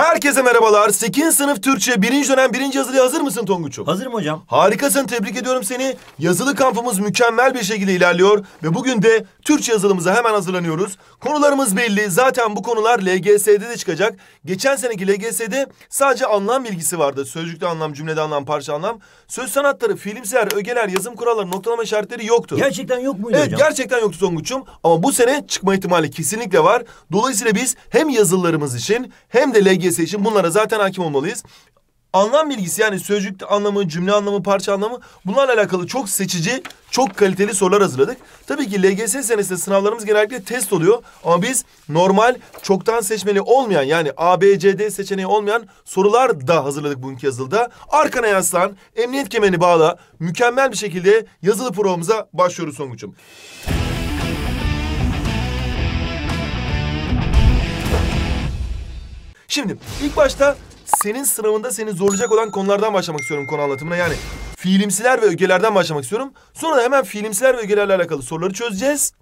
Herkese merhabalar. 8. sınıf Türkçe 1. dönem 1. yazılıya hazır mısın Tonguç'um? Hazırım hocam. Harikasın. Tebrik ediyorum seni. Yazılı kampımız mükemmel bir şekilde ilerliyor ve bugün de Türkçe yazılımıza hemen hazırlanıyoruz. Konularımız belli. Zaten bu konular LGS'de de çıkacak. Geçen seneki LGS'de sadece anlam bilgisi vardı. Sözcükte anlam, cümlede anlam, parça anlam. Söz sanatları, filmser, ögeler, yazım kuralları, noktalama işaretleri yoktu. Gerçekten yok muydu evet, hocam? Evet, gerçekten yoktu Tonguç'um. Ama bu sene çıkma ihtimali kesinlikle var. Dolayısıyla biz hem yazılarımız için hem de LGS seviyesi için bunlara zaten hakim olmalıyız. Anlam bilgisi yani sözcük anlamı, cümle anlamı, parça anlamı bunlarla alakalı çok seçici, çok kaliteli sorular hazırladık. Tabii ki LGS senesinde sınavlarımız genellikle test oluyor ama biz normal çoktan seçmeli olmayan yani A, B, C, D seçeneği olmayan sorular da hazırladık bugünkü yazılıda. Arkana yaslan, emniyet kemerini bağla, mükemmel bir şekilde yazılı provamıza başlıyoruz Songuç'um. Şimdi ilk başta senin sınavında seni zorlayacak olan konulardan başlamak istiyorum konu anlatımına. Yani fiilimsiler ve ögelerden başlamak istiyorum. Sonra da hemen fiilimsiler ve ögelerle alakalı soruları çözeceğiz.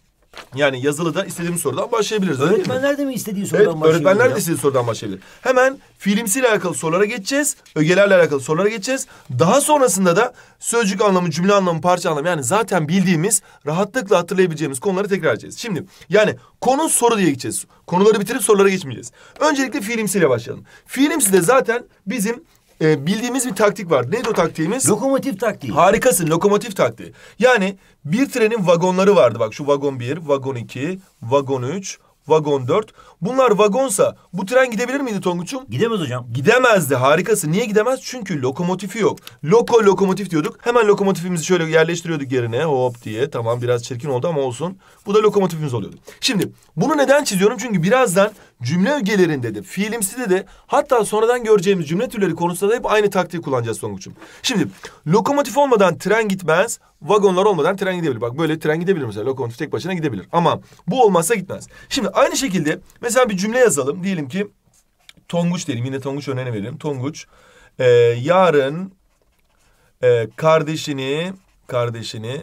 Yani yazılıda istediğim sorudan başlayabiliriz. Öğretmenler de mi istediği sorudan evet, başlayabilir? Öğretmenler de istediği sorudan başlayabilir. Hemen fiilimsiyle alakalı sorulara geçeceğiz. Ögelerle alakalı sorulara geçeceğiz. Daha sonrasında da sözcük anlamı, cümle anlamı, parça anlamı yani zaten bildiğimiz rahatlıkla hatırlayabileceğimiz konuları tekrar edeceğiz. Şimdi yani konu soru diye gideceğiz. Konuları bitirip sorulara geçmeyeceğiz. Öncelikle fiilimsiyle başlayalım. Fiilimsi de zaten bizim e, bildiğimiz bir taktik var. Neydi o taktiğimiz? Lokomotif taktiği. Harikasın lokomotif taktiği. Yani bir trenin vagonları vardı. Bak şu vagon bir, vagon iki, vagon üç, vagon dört. Bunlar vagonsa bu tren gidebilir miydi Tonguç'um? Gidemez hocam. Gidemezdi harikası. Niye gidemez? Çünkü lokomotifi yok. Loko lokomotif diyorduk. Hemen lokomotifimizi şöyle yerleştiriyorduk yerine hop diye. Tamam biraz çirkin oldu ama olsun. Bu da lokomotifimiz oluyordu. Şimdi bunu neden çiziyorum? Çünkü birazdan cümle ögelerinde de, fiilimside de hatta sonradan göreceğimiz cümle türleri konusunda da hep aynı taktiği kullanacağız Songuç'um. Şimdi lokomotif olmadan tren gitmez, vagonlar olmadan tren gidebilir. Bak böyle tren gidebilir mesela lokomotif tek başına gidebilir ama bu olmazsa gitmez. Şimdi aynı şekilde mesela bir cümle yazalım. Diyelim ki Tonguç diyelim yine Tonguç örneğini verelim. Tonguç e, yarın e, kardeşini kardeşini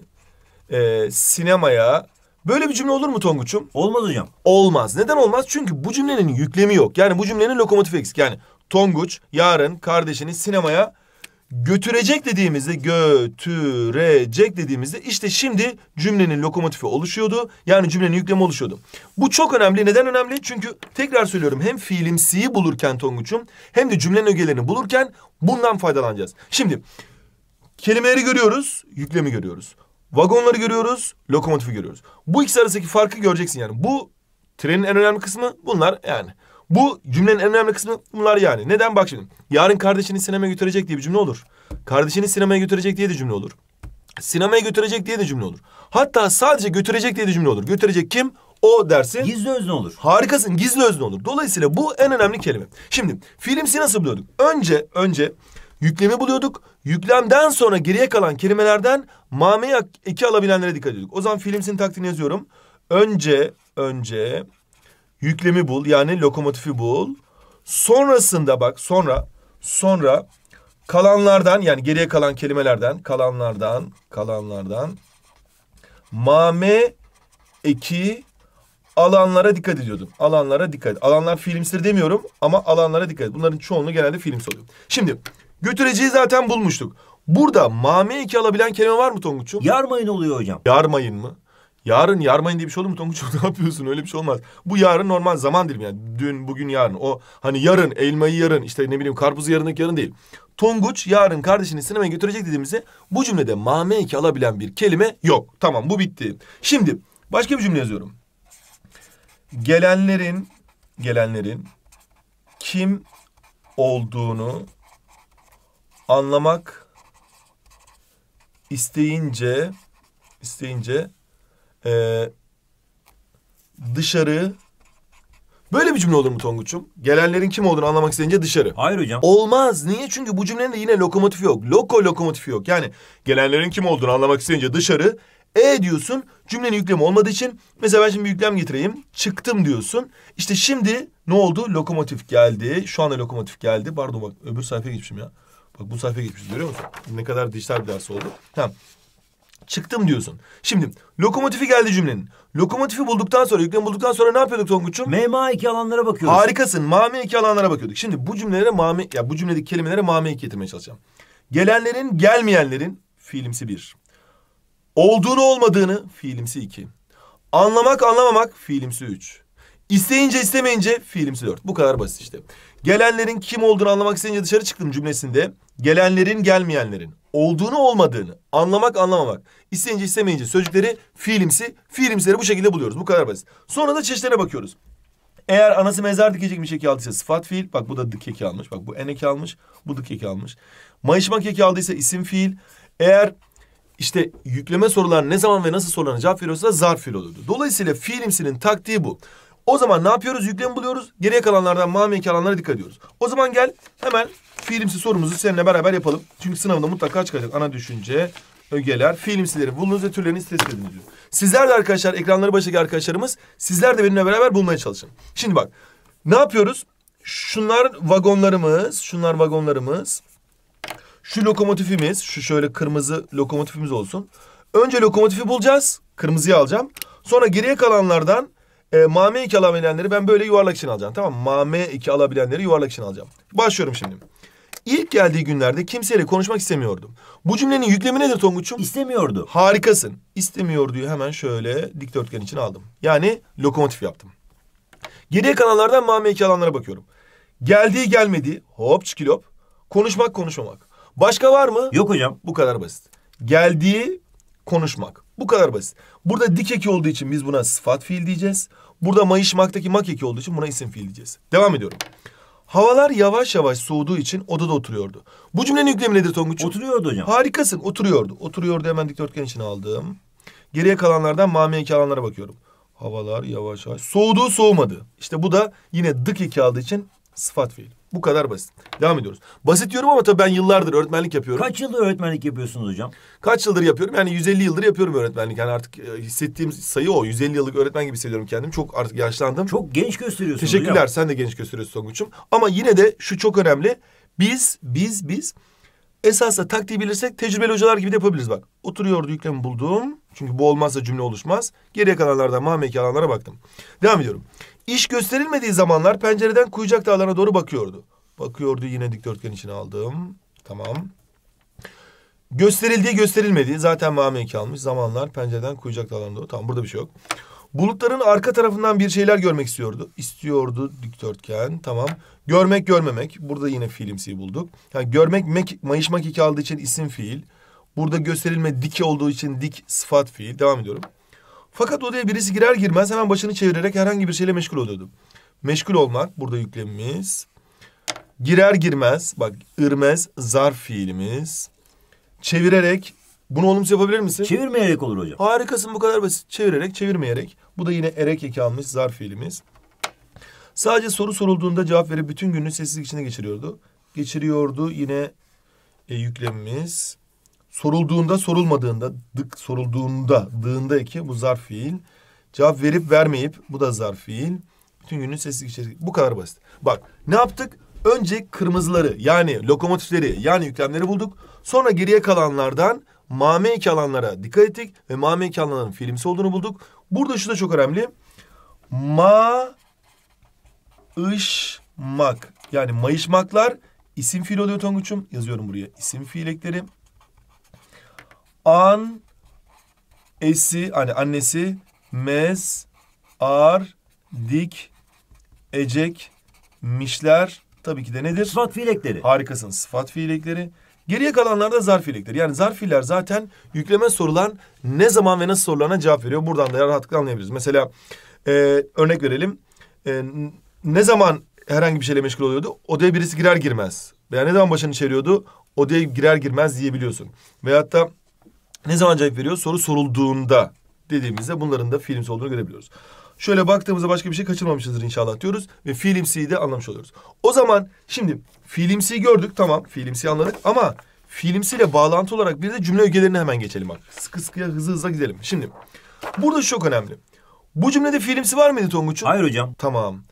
e, sinemaya Böyle bir cümle olur mu Tonguç'um? Olmaz hocam. Olmaz. Neden olmaz? Çünkü bu cümlenin yüklemi yok. Yani bu cümlenin lokomotifi eksik. Yani Tonguç yarın kardeşini sinemaya götürecek dediğimizde götürecek dediğimizde işte şimdi cümlenin lokomotifi oluşuyordu. Yani cümlenin yüklemi oluşuyordu. Bu çok önemli. Neden önemli? Çünkü tekrar söylüyorum hem fiilimsiyi bulurken Tonguç'um hem de cümlenin ögelerini bulurken bundan faydalanacağız. Şimdi kelimeleri görüyoruz, yüklemi görüyoruz. Vagonları görüyoruz, lokomotifi görüyoruz. Bu ikisi arasındaki farkı göreceksin yani. Bu trenin en önemli kısmı bunlar yani. Bu cümlenin en önemli kısmı bunlar yani. Neden? Bak şimdi. Yarın kardeşini sinemaya götürecek diye bir cümle olur. Kardeşini sinemaya götürecek diye de cümle olur. Sinemaya götürecek diye de cümle olur. Hatta sadece götürecek diye de cümle olur. Götürecek kim? O dersin. Gizli özne olur. Harikasın. Gizli özne olur. Dolayısıyla bu en önemli kelime. Şimdi fiilimsi nasıl buluyorduk? Önce önce yüklemi buluyorduk. Yüklemden sonra geriye kalan kelimelerden mame iki alabilenlere dikkat ediyorduk. O zaman filmsin taktiğini yazıyorum. Önce, önce yüklemi bul yani lokomotifi bul. Sonrasında bak sonra, sonra kalanlardan yani geriye kalan kelimelerden, kalanlardan, kalanlardan mame eki alanlara dikkat ediyordum. Alanlara dikkat. Alanlar filmsir demiyorum ama alanlara dikkat. Bunların çoğunluğu genelde films oluyor. Şimdi Götüreceği zaten bulmuştuk. Burada mame iki alabilen kelime var mı Tonguç'um? Yarmayın oluyor hocam. Yarmayın mı? Yarın yarmayın diye bir şey olur mu Tonguç'um? Ne yapıyorsun? Öyle bir şey olmaz. Bu yarın normal zaman dilimi yani. Dün, bugün, yarın. O hani yarın, elmayı yarın, işte ne bileyim karpuzu yarınlık yarın değil. Tonguç yarın kardeşini sinemaya götürecek dediğimizde bu cümlede mame iki alabilen bir kelime yok. Tamam bu bitti. Şimdi başka bir cümle yazıyorum. Gelenlerin, gelenlerin kim olduğunu anlamak isteyince isteyince e, dışarı Böyle bir cümle olur mu Tonguç'um? Gelenlerin kim olduğunu anlamak isteyince dışarı. Hayır hocam. Olmaz. Niye? Çünkü bu cümlenin de yine lokomotifi yok. Loko lokomotifi yok. Yani gelenlerin kim olduğunu anlamak isteyince dışarı. E diyorsun. Cümlenin yüklemi olmadığı için. Mesela ben şimdi bir yüklem getireyim. Çıktım diyorsun. İşte şimdi ne oldu? Lokomotif geldi. Şu anda lokomotif geldi. Pardon bak öbür sayfaya geçmişim ya. Bak bu sayfa geçmiş, görüyor musun? Ne kadar dijital bir ders oldu. Tamam. Çıktım diyorsun. Şimdi lokomotifi geldi cümlenin. Lokomotifi bulduktan sonra, yüklemi bulduktan sonra ne yapıyorduk Tonguç'um? MMA iki alanlara bakıyoruz. Harikasın. Mami iki alanlara bakıyorduk. Şimdi bu cümlelere mami, ya bu cümledeki kelimelere mami iki getirmeye çalışacağım. Gelenlerin, gelmeyenlerin fiilimsi bir. Olduğunu olmadığını fiilimsi iki. Anlamak, anlamamak fiilimsi üç. İsteyince istemeyince fiilimsi dört. Bu kadar basit işte. Gelenlerin kim olduğunu anlamak isteyince dışarı çıktım cümlesinde. Gelenlerin gelmeyenlerin olduğunu olmadığını anlamak anlamamak. İsteyince istemeyince sözcükleri fiilimsi fiilimsileri bu şekilde buluyoruz. Bu kadar basit. Sonra da çeşitlere bakıyoruz. Eğer anası mezar bir eki aldıysa sıfat fiil. Bak bu da dik eki almış. Bak bu en almış. Bu dik eki almış. Mayışmak eki aldıysa isim fiil. Eğer işte yükleme sorular ne zaman ve nasıl sorularına cevap veriyorsa zarf fiil olurdu. Dolayısıyla fiilimsinin taktiği bu. O zaman ne yapıyoruz? Yüklemi buluyoruz. Geriye kalanlardan mameki alanlara dikkat ediyoruz. O zaman gel hemen fiilimsi sorumuzu seninle beraber yapalım. Çünkü sınavında mutlaka çıkacak. Ana düşünce, ögeler, fiilimsileri bulunuz ve türlerini test ediniz diyor. Sizler de arkadaşlar, ekranları başındaki arkadaşlarımız sizler de benimle beraber bulmaya çalışın. Şimdi bak ne yapıyoruz? Şunlar vagonlarımız, şunlar vagonlarımız. Şu lokomotifimiz, şu şöyle kırmızı lokomotifimiz olsun. Önce lokomotifi bulacağız. Kırmızıyı alacağım. Sonra geriye kalanlardan e, mame 2 alabilenleri ben böyle yuvarlak için alacağım. Tamam mı? Mame 2 alabilenleri yuvarlak için alacağım. Başlıyorum şimdi. İlk geldiği günlerde kimseyle konuşmak istemiyordum. Bu cümlenin yüklemi nedir Tonguç'um? İstemiyordu. Harikasın. İstemiyor diyor hemen şöyle dikdörtgen için aldım. Yani lokomotif yaptım. Geriye kanallardan mame 2 alanlara bakıyorum. Geldiği gelmediği hop çikilop. Konuşmak konuşmamak. Başka var mı? Yok hocam. Bu kadar basit. Geldiği konuşmak. Bu kadar basit. Burada dik eki olduğu için biz buna sıfat fiil diyeceğiz. Burada mayışmaktaki mak eki olduğu için buna isim fiil diyeceğiz. Devam ediyorum. Havalar yavaş yavaş soğuduğu için odada oturuyordu. Bu cümlenin yüklemi nedir Tonguç? Oturuyordu hocam. Harikasın oturuyordu. Oturuyordu hemen dikdörtgen için aldım. Geriye kalanlardan mamiyeki alanlara bakıyorum. Havalar yavaş yavaş. Soğuduğu soğumadı. İşte bu da yine dık eki aldığı için sıfat fiil. Bu kadar basit. Devam ediyoruz. Basit diyorum ama tabii ben yıllardır öğretmenlik yapıyorum. Kaç yıldır öğretmenlik yapıyorsunuz hocam? Kaç yıldır yapıyorum? Yani 150 yıldır yapıyorum öğretmenlik. Yani artık e, hissettiğim sayı o. 150 yıllık öğretmen gibi hissediyorum kendimi. Çok artık yaşlandım. Çok genç gösteriyorsunuz Teşekkürler. Hocam. Sen de genç gösteriyorsun Songuç'um. Ama yine de şu çok önemli. Biz, biz, biz esasla taktiği bilirsek tecrübeli hocalar gibi de yapabiliriz bak. Oturuyordu yüklemi buldum. Çünkü bu olmazsa cümle oluşmaz. Geriye kalanlardan mameki alanlara baktım. Devam ediyorum. İş gösterilmediği zamanlar pencereden Kuyucak Dağları'na doğru bakıyordu. Bakıyordu yine dikdörtgen içine aldım. Tamam. Gösterildiği gösterilmediği zaten mame kalmış. Zamanlar pencereden Kuyucak Dağları'na doğru. Tamam burada bir şey yok. Bulutların arka tarafından bir şeyler görmek istiyordu. İstiyordu dikdörtgen. Tamam. Görmek görmemek. Burada yine fiilimsi bulduk. Yani görmek mek, mayışmak iki aldığı için isim fiil. Burada gösterilme dik olduğu için dik sıfat fiil. Devam ediyorum. Fakat odaya birisi girer girmez hemen başını çevirerek herhangi bir şeyle meşgul oluyordu. Meşgul olmak burada yüklemimiz. Girer girmez bak ırmez zarf fiilimiz. Çevirerek bunu olumsuz yapabilir misin? Çevirmeyerek olur hocam. Harikasın bu kadar basit. Çevirerek çevirmeyerek. Bu da yine erek eki almış zarf fiilimiz. Sadece soru sorulduğunda cevap verip bütün gününü sessizlik içinde geçiriyordu. Geçiriyordu yine e, yüklemimiz sorulduğunda sorulmadığında dık sorulduğunda dığında eki bu zarf fiil. Cevap verip vermeyip bu da zarf fiil. Bütün günün sessizlik içerisinde. Bu kadar basit. Bak ne yaptık? Önce kırmızıları yani lokomotifleri yani yüklemleri bulduk. Sonra geriye kalanlardan mameyki alanlara dikkat ettik ve mameyki alanların fiilimsi olduğunu bulduk. Burada şu da çok önemli. Ma ışmak yani mayışmaklar isim fiil oluyor Tonguç'um. Yazıyorum buraya isim fiil eklerim an esi hani annesi mez ar dik ecek mişler tabii ki de nedir? Sıfat fiilekleri Harikasın sıfat fiilekleri Geriye kalanlar da zarf fiilekleri. Yani zarf fiiller zaten yükleme sorulan ne zaman ve nasıl sorularına cevap veriyor. Buradan da rahatlıkla anlayabiliriz. Mesela e, örnek verelim. E, ne zaman herhangi bir şeyle meşgul oluyordu? Odaya birisi girer girmez. Veya ne zaman başını çeviriyordu? Odaya girer girmez diyebiliyorsun. Veyahut da ne zaman cevap veriyor? Soru sorulduğunda dediğimizde bunların da fiilimsi olduğunu görebiliyoruz. Şöyle baktığımızda başka bir şey kaçırmamışızdır inşallah diyoruz ve fiilimsiyi de anlamış oluyoruz. O zaman şimdi fiilimsiyi gördük tamam fiilimsiyi anladık ama fiilimsiyle bağlantı olarak bir de cümle ögelerine hemen geçelim bak. Sıkı sıkıya hızlı hızlı gidelim. Şimdi burada çok önemli. Bu cümlede fiilimsi var mıydı Tonguç'un? Hayır hocam. Tamam.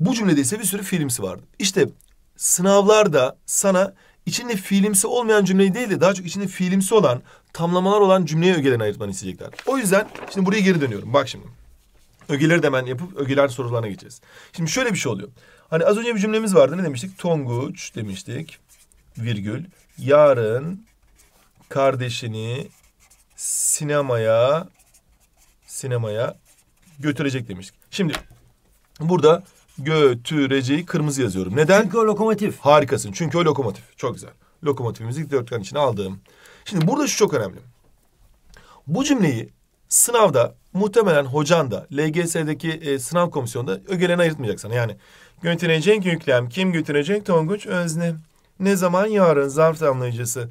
Bu cümlede ise bir sürü fiilimsi vardı. İşte sınavlarda sana içinde fiilimsi olmayan cümleyi değil de daha çok içinde fiilimsi olan tamlamalar olan cümleye ögelerini ayırtmanı isteyecekler. O yüzden şimdi buraya geri dönüyorum. Bak şimdi. Ögeleri de hemen yapıp ögeler sorularına geçeceğiz. Şimdi şöyle bir şey oluyor. Hani az önce bir cümlemiz vardı. Ne demiştik? Tonguç demiştik. Virgül. Yarın kardeşini sinemaya sinemaya götürecek demiştik. Şimdi burada götüreceği kırmızı yazıyorum. Neden? Çünkü o lokomotif. Harikasın. Çünkü o lokomotif. Çok güzel. Lokomotifimizi dörtgen içine aldım. Şimdi burada şu çok önemli. Bu cümleyi sınavda muhtemelen hocan da LGS'deki e, sınav komisyonunda ögelerini ayırtmayacak sana. Yani götürecek yüklem kim götürecek Tonguç Özne. Ne zaman yarın zarf tamlayıcısı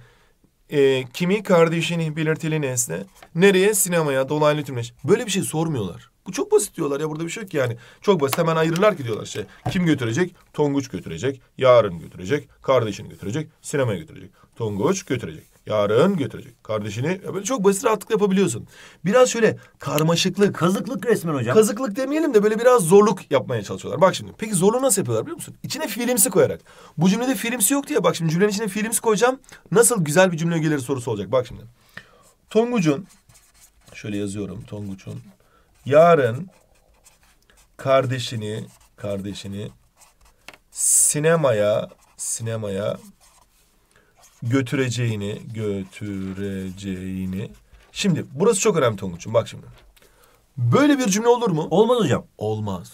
e, kimi kardeşini belirtili nesne nereye sinemaya dolaylı tümleş. Böyle bir şey sormuyorlar. Bu çok basit diyorlar ya burada bir şey yok ki yani. Çok basit hemen ayırırlar ki diyorlar şey. Kim götürecek? Tonguç götürecek. Yarın götürecek. Kardeşini götürecek. Sinemaya götürecek. Tonguç götürecek. Yarın götürecek kardeşini. Böyle çok basit rahatlıkla yapabiliyorsun. Biraz şöyle karmaşıklık. Kazıklık resmen hocam. Kazıklık demeyelim de böyle biraz zorluk yapmaya çalışıyorlar. Bak şimdi peki zorluğu nasıl yapıyorlar biliyor musun? İçine fiilimsi koyarak. Bu cümlede fiilimsi yok diye bak şimdi cümlenin içine fiilimsi koyacağım. Nasıl güzel bir cümle gelir sorusu olacak. Bak şimdi. Tonguç'un şöyle yazıyorum Tonguç'un yarın kardeşini kardeşini sinemaya sinemaya götüreceğini, götüreceğini. Şimdi burası çok önemli Tonguç'um bak şimdi. Böyle bir cümle olur mu? Olmaz hocam. Olmaz.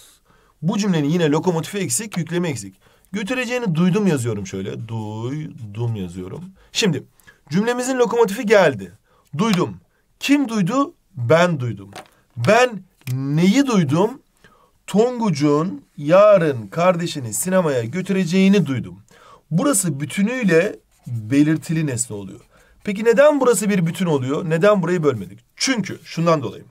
Bu cümlenin yine lokomotifi eksik, yükleme eksik. Götüreceğini duydum yazıyorum şöyle. Duydum yazıyorum. Şimdi cümlemizin lokomotifi geldi. Duydum. Kim duydu? Ben duydum. Ben neyi duydum? Tonguç'un yarın kardeşini sinemaya götüreceğini duydum. Burası bütünüyle belirtili nesne oluyor. Peki neden burası bir bütün oluyor? Neden burayı bölmedik? Çünkü şundan dolayı.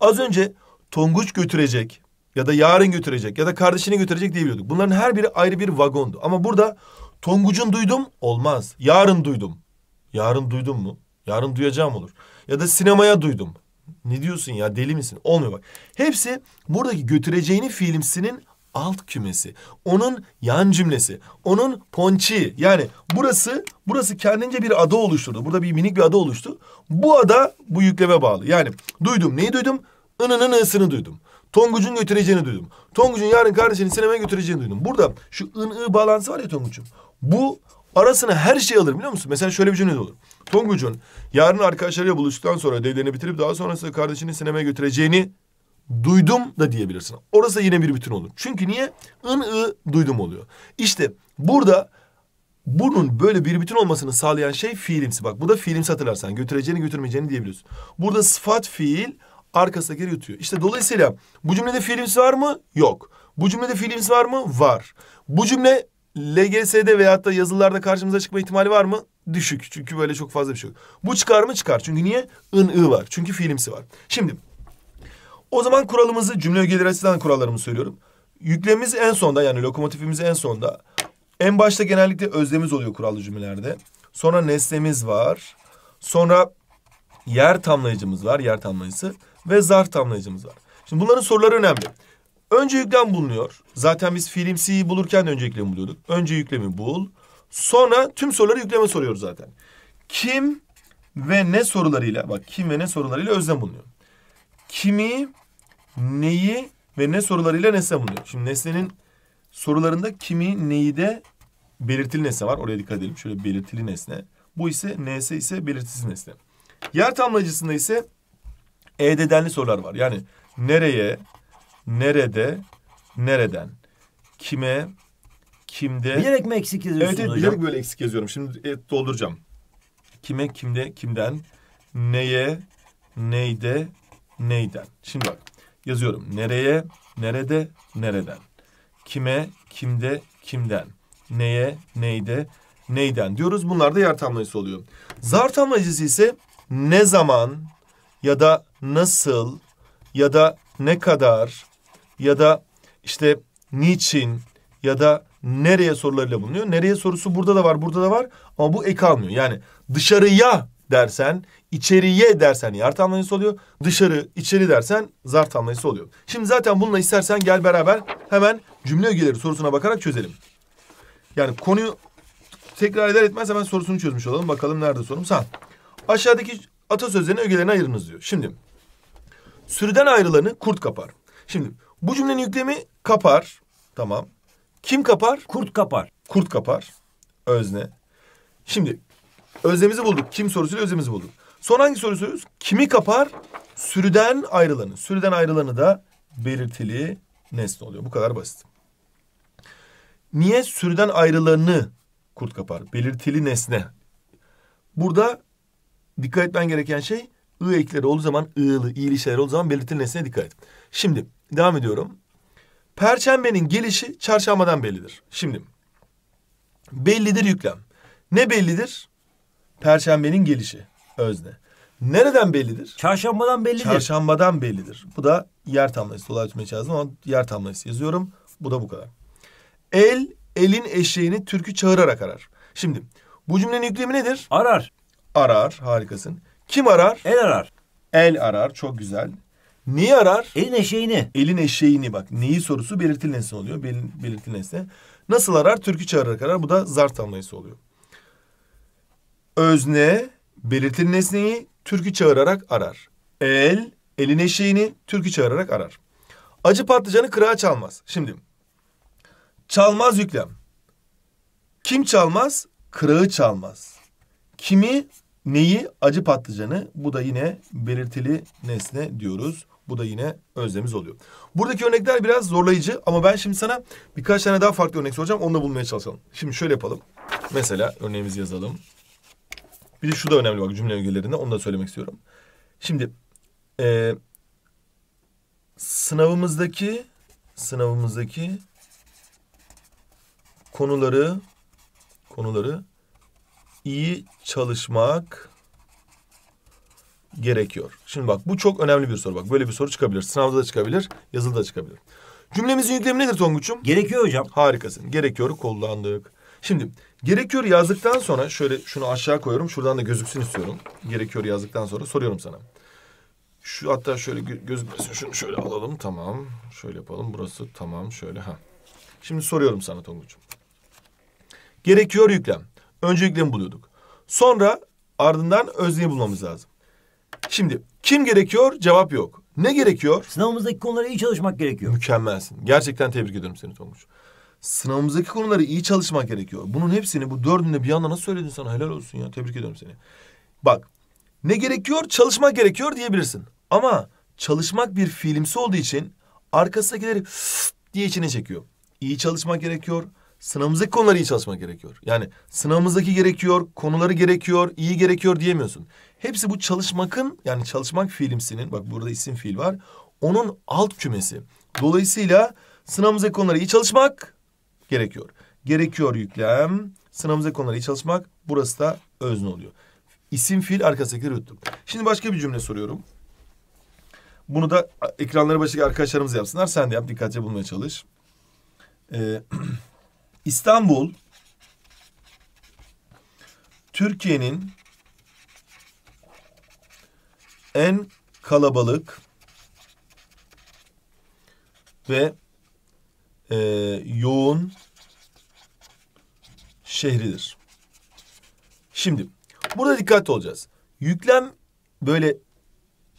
Az önce Tonguç götürecek ya da yarın götürecek ya da kardeşini götürecek diyebiliyorduk. Bunların her biri ayrı bir vagondu. Ama burada Tonguç'un duydum olmaz. Yarın duydum. Yarın duydum mu? Yarın duyacağım olur. Ya da sinemaya duydum. Ne diyorsun ya deli misin? Olmuyor bak. Hepsi buradaki götüreceğini fiilimsinin alt kümesi, onun yan cümlesi, onun ponçiği. Yani burası burası kendince bir ada oluşturdu. Burada bir minik bir ada oluştu. Bu ada bu yükleme bağlı. Yani duydum neyi duydum? Inının ısını duydum. Tonguç'un götüreceğini duydum. Tonguç'un yarın kardeşini sinemaya götüreceğini duydum. Burada şu ın-ı bağlantısı var ya Tonguç'un. Bu arasına her şey alır biliyor musun? Mesela şöyle bir cümle olur. Tonguç'un yarın arkadaşlarıyla buluştuktan sonra ödevlerini bitirip daha sonrasında kardeşini sinemaya götüreceğini duydum da diyebilirsin. Orası yine bir bütün olur. Çünkü niye? ın ı duydum oluyor. İşte burada bunun böyle bir bütün olmasını sağlayan şey fiilimsi. Bak bu da fiilimsi hatırlarsan götüreceğini götürmeyeceğini diyebiliyorsun. Burada sıfat fiil arkasına geri yutuyor. İşte dolayısıyla bu cümlede fiilimsi var mı? Yok. Bu cümlede fiilimsi var mı? Var. Bu cümle LGS'de veyahut da yazılılarda karşımıza çıkma ihtimali var mı? Düşük. Çünkü böyle çok fazla bir şey yok. Bu çıkar mı? Çıkar. Çünkü niye? ın ı var. Çünkü fiilimsi var. Şimdi o zaman kuralımızı cümle ögeleri açısından kurallarımı söylüyorum. Yüklemimiz en sonda yani lokomotifimiz en sonda. En başta genellikle öznemiz oluyor kurallı cümlelerde. Sonra nesnemiz var. Sonra yer tamlayıcımız var, yer tamlayıcısı ve zarf tamlayıcımız var. Şimdi bunların soruları önemli. Önce yüklem bulunuyor. Zaten biz fiilimsiyi bulurken de önce yüklemi buluyorduk. Önce yüklemi bul. Sonra tüm soruları yükleme soruyoruz zaten. Kim ve ne sorularıyla bak kim ve ne sorularıyla özlem bulunuyor kimi, neyi ve ne sorularıyla nesne bulunuyor. Şimdi nesnenin sorularında kimi, neyi de belirtili nesne var. Oraya dikkat edelim. Şöyle belirtili nesne. Bu ise NS ise belirtisiz nesne. Yer tamlacısında ise ED'denli sorular var. Yani nereye, nerede, nereden, kime, kimde. Bilerek mi eksik yazıyorsunuz evet, hocam? bilerek böyle eksik yazıyorum. Şimdi evet, dolduracağım. Kime, kimde, kimden, neye, neyde, neyden? Şimdi bak yazıyorum. Nereye, nerede, nereden? Kime, kimde, kimden? Neye, neyde, neyden diyoruz. Bunlar da yer tamlayıcısı oluyor. Zar tamlayıcısı ise ne zaman ya da nasıl ya da ne kadar ya da işte niçin ya da nereye sorularıyla bulunuyor. Nereye sorusu burada da var, burada da var ama bu ek almıyor. Yani dışarıya dersen içeriye dersen yer tamlayısı oluyor. Dışarı içeri dersen zar tamlayısı oluyor. Şimdi zaten bununla istersen gel beraber hemen cümle ögeleri sorusuna bakarak çözelim. Yani konuyu tekrar eder etmez hemen sorusunu çözmüş olalım. Bakalım nerede sorum? Sen. Aşağıdaki atasözlerini ögelerine ayırınız diyor. Şimdi sürüden ayrılanı kurt kapar. Şimdi bu cümlenin yüklemi kapar. Tamam. Kim kapar? Kurt kapar. Kurt kapar. Özne. Şimdi öznemizi bulduk. Kim sorusuyla öznemizi bulduk. Son hangi soru Kimi kapar? Sürüden ayrılanı. Sürüden ayrılanı da belirtili nesne oluyor. Bu kadar basit. Niye sürüden ayrılanı kurt kapar? Belirtili nesne. Burada dikkat etmen gereken şey ı ekleri olduğu zaman ığlı, iyili şeyler olduğu zaman belirtili nesneye dikkat et. Şimdi devam ediyorum. Perşembenin gelişi çarşambadan bellidir. Şimdi bellidir yüklem. Ne bellidir? Perşembenin gelişi. Özne. Nereden bellidir? Çarşambadan bellidir. Çarşambadan bellidir. Bu da yer tamlayısı. Dolayı tutmaya çalıştım ama yer tamlayısı yazıyorum. Bu da bu kadar. El, elin eşeğini türkü çağırarak arar. Şimdi bu cümlenin yüklemi nedir? Arar. Arar, harikasın. Kim arar? El arar. El arar, çok güzel. Niye arar? Elin eşeğini. Elin eşeğini bak. Neyi sorusu belirtil nesne oluyor. Bel, belirtil nesne. Nasıl arar? Türkü çağırarak arar. Bu da zar tamlayısı oluyor. Özne, belirtilen nesneyi türkü çağırarak arar. El, elin eşeğini türkü çağırarak arar. Acı patlıcanı kırağa çalmaz. Şimdi çalmaz yüklem. Kim çalmaz? Kırağı çalmaz. Kimi neyi? Acı patlıcanı. Bu da yine belirtili nesne diyoruz. Bu da yine özlemiz oluyor. Buradaki örnekler biraz zorlayıcı ama ben şimdi sana birkaç tane daha farklı örnek soracağım. Onu da bulmaya çalışalım. Şimdi şöyle yapalım. Mesela örneğimizi yazalım. Bir de şu da önemli bak cümle ögelerinde onu da söylemek istiyorum. Şimdi e, sınavımızdaki sınavımızdaki konuları konuları iyi çalışmak gerekiyor. Şimdi bak bu çok önemli bir soru. Bak böyle bir soru çıkabilir. Sınavda da çıkabilir, yazılıda da çıkabilir. Cümlemizin yüklemi nedir Tonguç'um? Gerekiyor hocam. Harikasın. Gerekiyor kullandık. Şimdi Gerekiyor yazdıktan sonra şöyle şunu aşağı koyuyorum. Şuradan da gözüksün istiyorum. Gerekiyor yazdıktan sonra soruyorum sana. Şu hatta şöyle gözükmesin. Şunu şöyle alalım. Tamam. Şöyle yapalım. Burası tamam. Şöyle ha. Şimdi soruyorum sana Tonguç'um. Gerekiyor yüklem. Önce yüklemi buluyorduk. Sonra ardından özneyi bulmamız lazım. Şimdi kim gerekiyor? Cevap yok. Ne gerekiyor? Sınavımızdaki konulara iyi çalışmak gerekiyor. Mükemmelsin. Gerçekten tebrik ediyorum seni Tonguç sınavımızdaki konuları iyi çalışmak gerekiyor. Bunun hepsini bu dördünde bir anda nasıl söyledin sana helal olsun ya tebrik ediyorum seni. Bak ne gerekiyor çalışmak gerekiyor diyebilirsin. Ama çalışmak bir fiilimsi olduğu için arkasındakileri diye içine çekiyor. İyi çalışmak gerekiyor. Sınavımızdaki konuları iyi çalışmak gerekiyor. Yani sınavımızdaki gerekiyor, konuları gerekiyor, iyi gerekiyor diyemiyorsun. Hepsi bu çalışmakın yani çalışmak fiilimsinin bak burada isim fiil var. Onun alt kümesi. Dolayısıyla sınavımızdaki konuları iyi çalışmak, gerekiyor. Gerekiyor yüklem. Sınavımıza konuları iyi çalışmak. Burası da özne oluyor. İsim fiil arkasındakileri yuttum. Şimdi başka bir cümle soruyorum. Bunu da ekranları başka arkadaşlarımız yapsınlar. Sen de yap dikkatli bulmaya çalış. Ee, İstanbul Türkiye'nin en kalabalık ve e, yoğun şehridir. Şimdi burada dikkatli olacağız. Yüklem böyle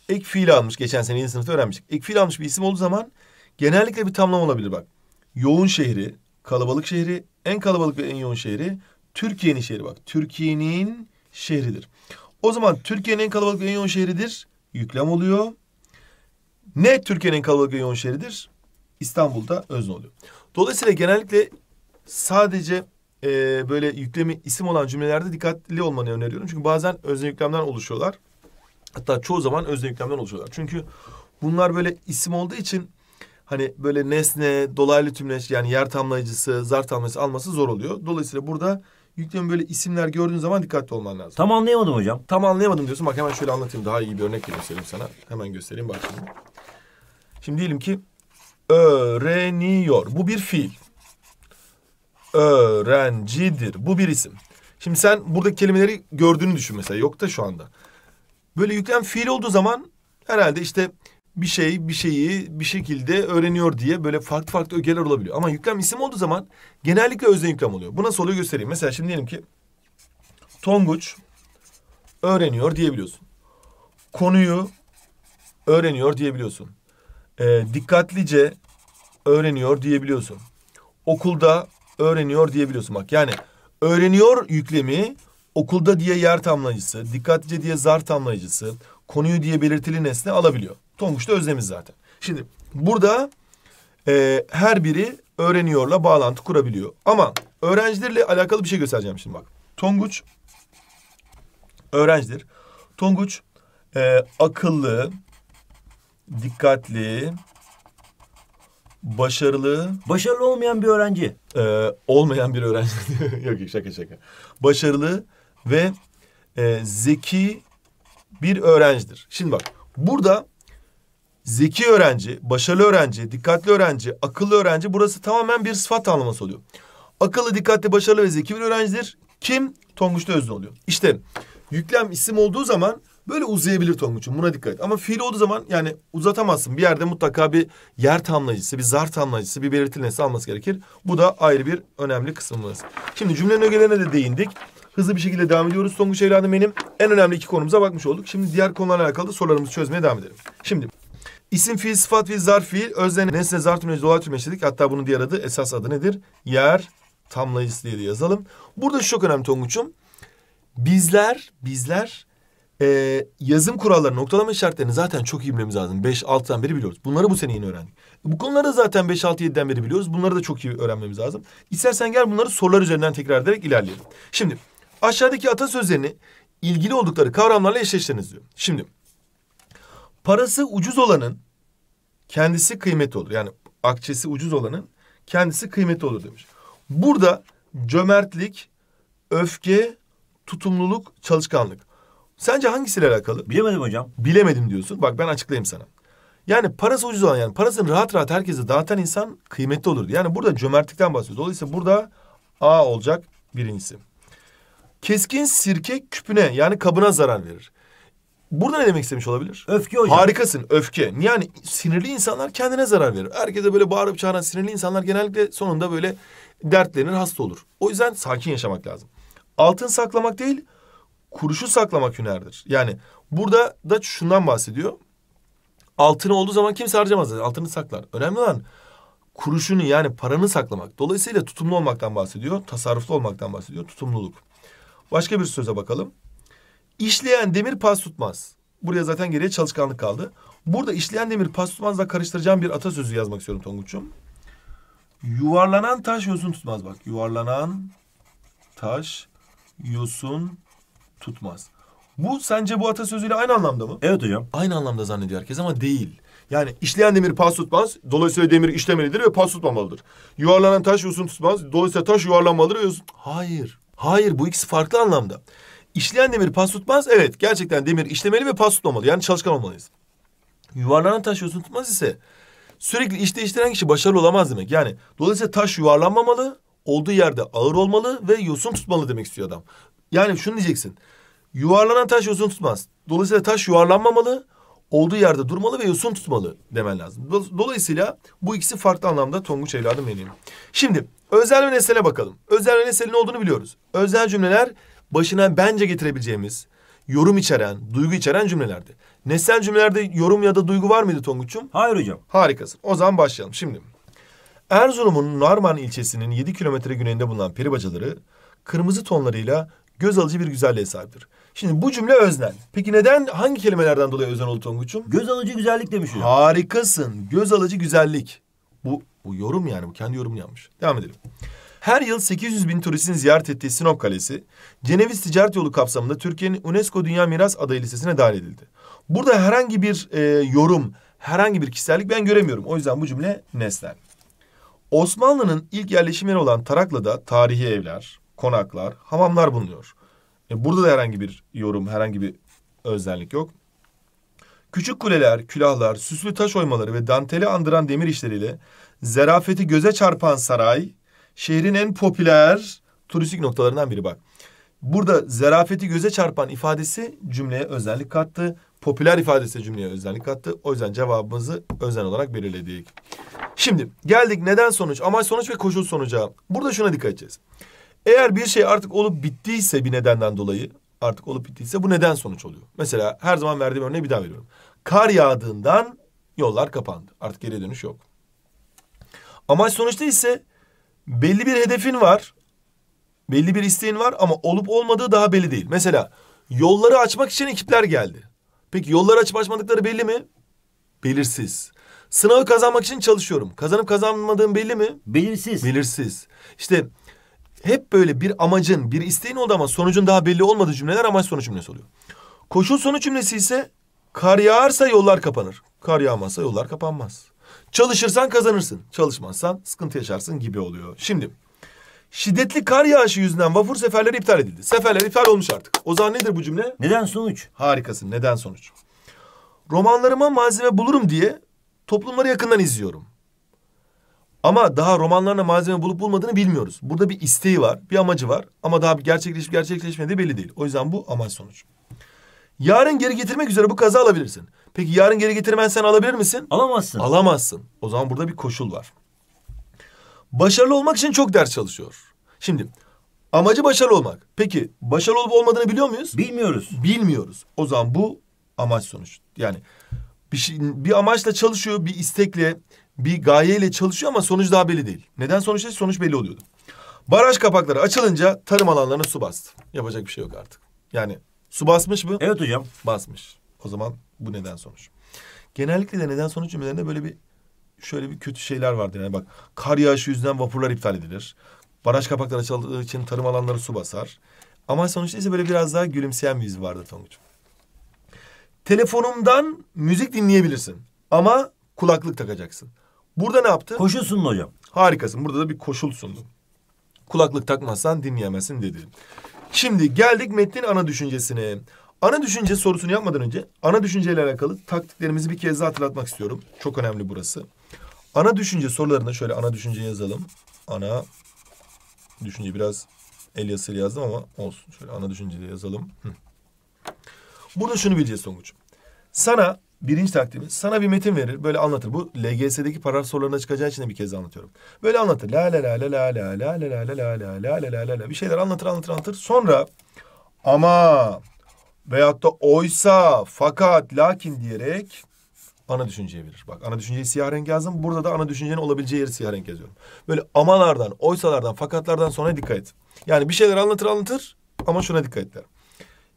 ek fiil almış. Geçen sene yeni sınıfta öğrenmiştik. Ek fiil almış bir isim olduğu zaman genellikle bir tamlam olabilir bak. Yoğun şehri, kalabalık şehri, en kalabalık ve en yoğun şehri Türkiye'nin şehri bak. Türkiye'nin şehridir. O zaman Türkiye'nin en kalabalık ve en yoğun şehridir. Yüklem oluyor. Ne Türkiye'nin en kalabalık ve yoğun şehridir? İstanbul'da özne oluyor. Dolayısıyla genellikle sadece e, böyle yüklemi isim olan cümlelerde dikkatli olmanı öneriyorum. Çünkü bazen özne yüklemden oluşuyorlar. Hatta çoğu zaman özne yüklemden oluşuyorlar. Çünkü bunlar böyle isim olduğu için hani böyle nesne, dolaylı tümleş, yani yer tamlayıcısı, zar tamlayıcısı alması zor oluyor. Dolayısıyla burada yüklemi böyle isimler gördüğün zaman dikkatli olman lazım. Tam anlayamadım hocam. Tam anlayamadım diyorsun. Bak hemen şöyle anlatayım. Daha iyi bir örnek göstereyim sana. Hemen göstereyim bak şimdi. Şimdi diyelim ki öğreniyor. Bu bir fiil. Öğrencidir. Bu bir isim. Şimdi sen burada kelimeleri gördüğünü düşün mesela. Yok da şu anda. Böyle yüklem fiil olduğu zaman herhalde işte bir şey bir şeyi bir şekilde öğreniyor diye böyle farklı farklı ögeler olabiliyor. Ama yüklem isim olduğu zaman genellikle özne yüklem oluyor. Bu nasıl oluyor göstereyim. Mesela şimdi diyelim ki Tonguç öğreniyor diyebiliyorsun. Konuyu öğreniyor diyebiliyorsun e, dikkatlice öğreniyor diyebiliyorsun. Okulda öğreniyor diyebiliyorsun. Bak yani öğreniyor yüklemi okulda diye yer tamlayıcısı, dikkatlice diye zar tamlayıcısı, konuyu diye belirtili nesne alabiliyor. Tonguç da özlemiz zaten. Şimdi burada e, her biri öğreniyorla bağlantı kurabiliyor. Ama öğrencilerle alakalı bir şey göstereceğim şimdi bak. Tonguç öğrencidir. Tonguç e, akıllı, dikkatli, başarılı... Başarılı olmayan bir öğrenci. E, olmayan bir öğrenci. yok yok şaka şaka. Başarılı ve e, zeki bir öğrencidir. Şimdi bak burada zeki öğrenci, başarılı öğrenci, dikkatli öğrenci, akıllı öğrenci burası tamamen bir sıfat tanımlaması oluyor. Akıllı, dikkatli, başarılı ve zeki bir öğrencidir. Kim? Tonguç özne oluyor. İşte yüklem isim olduğu zaman Böyle uzayabilir Tonguç'un buna dikkat et. Ama fiil olduğu zaman yani uzatamazsın. Bir yerde mutlaka bir yer tamlayıcısı, bir zar tamlayıcısı, bir belirtilmesi alması gerekir. Bu da ayrı bir önemli kısmımız. Şimdi cümlenin ögelerine de değindik. Hızlı bir şekilde devam ediyoruz Tonguç evladım benim. En önemli iki konumuza bakmış olduk. Şimdi diğer konularla alakalı da sorularımızı çözmeye devam edelim. Şimdi isim fiil, sıfat fiil, zar, fiil, özne, nesne, zar, tümleci, dolar tümleci dedik. Hatta bunun diğer adı, esas adı nedir? Yer tamlayıcısı diye de yazalım. Burada çok önemli Tonguç'um. Bizler, bizler e, yazım kuralları, noktalama işaretlerini zaten çok iyi bilmemiz lazım. Beş, altıdan beri biliyoruz. Bunları bu sene yeni öğrendik. Bu konuları zaten beş, altı, yediden beri biliyoruz. Bunları da çok iyi öğrenmemiz lazım. İstersen gel bunları sorular üzerinden tekrar ederek ilerleyelim. Şimdi aşağıdaki atasözlerini ilgili oldukları kavramlarla eşleştiriniz diyor. Şimdi parası ucuz olanın kendisi kıymetli olur. Yani akçesi ucuz olanın kendisi kıymetli olur demiş. Burada cömertlik, öfke, tutumluluk, çalışkanlık. Sence hangisiyle alakalı? Bilemedim hocam. Bilemedim diyorsun. Bak ben açıklayayım sana. Yani parası ucuz olan yani parasını rahat rahat herkese dağıtan insan kıymetli olurdu. Yani burada cömertlikten bahsediyoruz. Dolayısıyla burada A olacak birincisi. Keskin sirke küpüne yani kabına zarar verir. Burada ne demek istemiş olabilir? Öfke hocam. Harikasın öfke. Yani sinirli insanlar kendine zarar verir. Herkese böyle bağırıp çağıran sinirli insanlar genellikle sonunda böyle dertlenir hasta olur. O yüzden sakin yaşamak lazım. Altın saklamak değil kuruşu saklamak hünerdir. Yani burada da şundan bahsediyor. Altını olduğu zaman kimse harcamaz. Altını saklar. Önemli olan kuruşunu yani paranı saklamak. Dolayısıyla tutumlu olmaktan bahsediyor. Tasarruflu olmaktan bahsediyor. Tutumluluk. Başka bir söze bakalım. İşleyen demir pas tutmaz. Buraya zaten geriye çalışkanlık kaldı. Burada işleyen demir pas tutmazla karıştıracağım bir atasözü yazmak istiyorum Tonguç'um. Yuvarlanan taş yosun tutmaz bak. Yuvarlanan taş yosun tutmaz. Bu sence bu atasözüyle aynı anlamda mı? Evet hocam. Aynı anlamda zannediyor herkes ama değil. Yani işleyen demir pas tutmaz. Dolayısıyla demir işlemelidir ve pas tutmamalıdır. Yuvarlanan taş yosun tutmaz. Dolayısıyla taş yuvarlanmalıdır ve yosun... Hayır. Hayır bu ikisi farklı anlamda. İşleyen demir pas tutmaz. Evet gerçekten demir işlemeli ve pas tutmamalı. Yani çalışkan olmalıyız. Yuvarlanan taş yosun tutmaz ise sürekli iş değiştiren kişi başarılı olamaz demek. Yani dolayısıyla taş yuvarlanmamalı, olduğu yerde ağır olmalı ve yosun tutmalı demek istiyor adam. Yani şunu diyeceksin. Yuvarlanan taş yosun tutmaz. Dolayısıyla taş yuvarlanmamalı, olduğu yerde durmalı ve yosun tutmalı demen lazım. Dolayısıyla bu ikisi farklı anlamda tonguç evladım benim. Şimdi özel ve nesnele bakalım. Özel ve nesnelin olduğunu biliyoruz. Özel cümleler başına bence getirebileceğimiz, yorum içeren, duygu içeren cümlelerdi. Nesnel cümlelerde yorum ya da duygu var mıydı Tonguç'um? Hayır hocam. Harikasın. O zaman başlayalım. Şimdi Erzurum'un Narman ilçesinin 7 kilometre güneyinde bulunan peribacaları kırmızı tonlarıyla göz alıcı bir güzelliğe sahiptir. Şimdi bu cümle öznen. Peki neden hangi kelimelerden dolayı öznen oldu Tonguç'um? Göz alıcı güzellik demiş hocam. Harikasın. Göz alıcı güzellik. Bu, bu yorum yani bu kendi yorumunu yapmış. Devam edelim. Her yıl 800 bin turistin ziyaret ettiği Sinop Kalesi, Ceneviz Ticaret Yolu kapsamında Türkiye'nin UNESCO Dünya Miras Adayı listesine dahil edildi. Burada herhangi bir e, yorum, herhangi bir kişisellik ben göremiyorum. O yüzden bu cümle nesnel. Osmanlı'nın ilk yerleşim yeri olan Taraklı'da tarihi evler, konaklar, hamamlar bulunuyor. E, burada da herhangi bir yorum, herhangi bir özellik yok. Küçük kuleler, külahlar, süslü taş oymaları ve danteli andıran demir işleriyle zerafeti göze çarpan saray şehrin en popüler turistik noktalarından biri bak. Burada zerafeti göze çarpan ifadesi cümleye özellik kattı. Popüler ifadesi cümleye özellik kattı. O yüzden cevabımızı özel olarak belirledik. Şimdi geldik neden sonuç, amaç sonuç ve koşul sonuca. Burada şuna dikkat edeceğiz. Eğer bir şey artık olup bittiyse bir nedenden dolayı artık olup bittiyse bu neden sonuç oluyor. Mesela her zaman verdiğim örneği bir daha veriyorum. Kar yağdığından yollar kapandı. Artık geri dönüş yok. Amaç sonuçta ise belli bir hedefin var. Belli bir isteğin var ama olup olmadığı daha belli değil. Mesela yolları açmak için ekipler geldi. Peki yolları açıp açmadıkları belli mi? Belirsiz. Sınavı kazanmak için çalışıyorum. Kazanıp kazanmadığım belli mi? Belirsiz. Belirsiz. İşte hep böyle bir amacın, bir isteğin oldu ama sonucun daha belli olmadığı cümleler amaç sonuç cümlesi oluyor. Koşul sonuç cümlesi ise kar yağarsa yollar kapanır. Kar yağmazsa yollar kapanmaz. Çalışırsan kazanırsın, çalışmazsan sıkıntı yaşarsın gibi oluyor. Şimdi şiddetli kar yağışı yüzünden vapur seferleri iptal edildi. Seferler iptal olmuş artık. O zaman nedir bu cümle? Neden sonuç? Harikasın. Neden sonuç? Romanlarıma malzeme bulurum diye toplumları yakından izliyorum. Ama daha romanlarına malzeme bulup bulmadığını bilmiyoruz. Burada bir isteği var, bir amacı var. Ama daha bir gerçekleşip gerçekleşmediği belli değil. O yüzden bu amaç sonuç. Yarın geri getirmek üzere bu kazı alabilirsin. Peki yarın geri getirmezsen alabilir misin? Alamazsın. Alamazsın. O zaman burada bir koşul var. Başarılı olmak için çok ders çalışıyor. Şimdi amacı başarılı olmak. Peki başarılı olup olmadığını biliyor muyuz? Bilmiyoruz. Bilmiyoruz. O zaman bu amaç sonuç. Yani bir, şey, bir amaçla çalışıyor, bir istekle, bir gayeyle çalışıyor ama sonuç daha belli değil. Neden sonuçta sonuç belli oluyordu. Baraj kapakları açılınca tarım alanlarına su bastı. Yapacak bir şey yok artık. Yani su basmış mı? Evet hocam. Basmış. O zaman bu neden sonuç. Genellikle de neden sonuç cümlelerinde böyle bir şöyle bir kötü şeyler vardır. Yani bak kar yağışı yüzünden vapurlar iptal edilir. Baraj kapakları açıldığı için tarım alanları su basar. Ama sonuçta ise böyle biraz daha gülümseyen bir yüzü vardı Tonguç'um. Telefonumdan müzik dinleyebilirsin ama kulaklık takacaksın. Burada ne yaptı? Koşul sundu hocam. Harikasın. Burada da bir koşul sundu. Kulaklık takmazsan dinleyemezsin dedi. Şimdi geldik metnin ana düşüncesine. Ana düşünce sorusunu yapmadan önce ana düşünceyle alakalı taktiklerimizi bir kez daha hatırlatmak istiyorum. Çok önemli burası. Ana düşünce sorularına şöyle ana düşünce yazalım. Ana düşünce biraz el yazısıyla yazdım ama olsun. Şöyle ana düşünceyle yazalım. Hı. Burada şunu bileceğiz Songuç. Sana birinci taktiğimiz sana bir metin verir böyle anlatır. Bu LGS'deki paragraf sorularına çıkacağı için de bir kez anlatıyorum. Böyle anlatır. La la la la la la la la la la la la la la la la la bir şeyler anlatır anlatır anlatır. Sonra ama veyahut da oysa fakat lakin diyerek ana düşünceye verir. Bak ana düşünceyi siyah renk yazdım. Burada da ana düşüncenin olabileceği yeri siyah renk yazıyorum. Böyle amalardan, oysalardan, fakatlardan sonra dikkat et. Yani bir şeyler anlatır anlatır ama şuna dikkat et derim.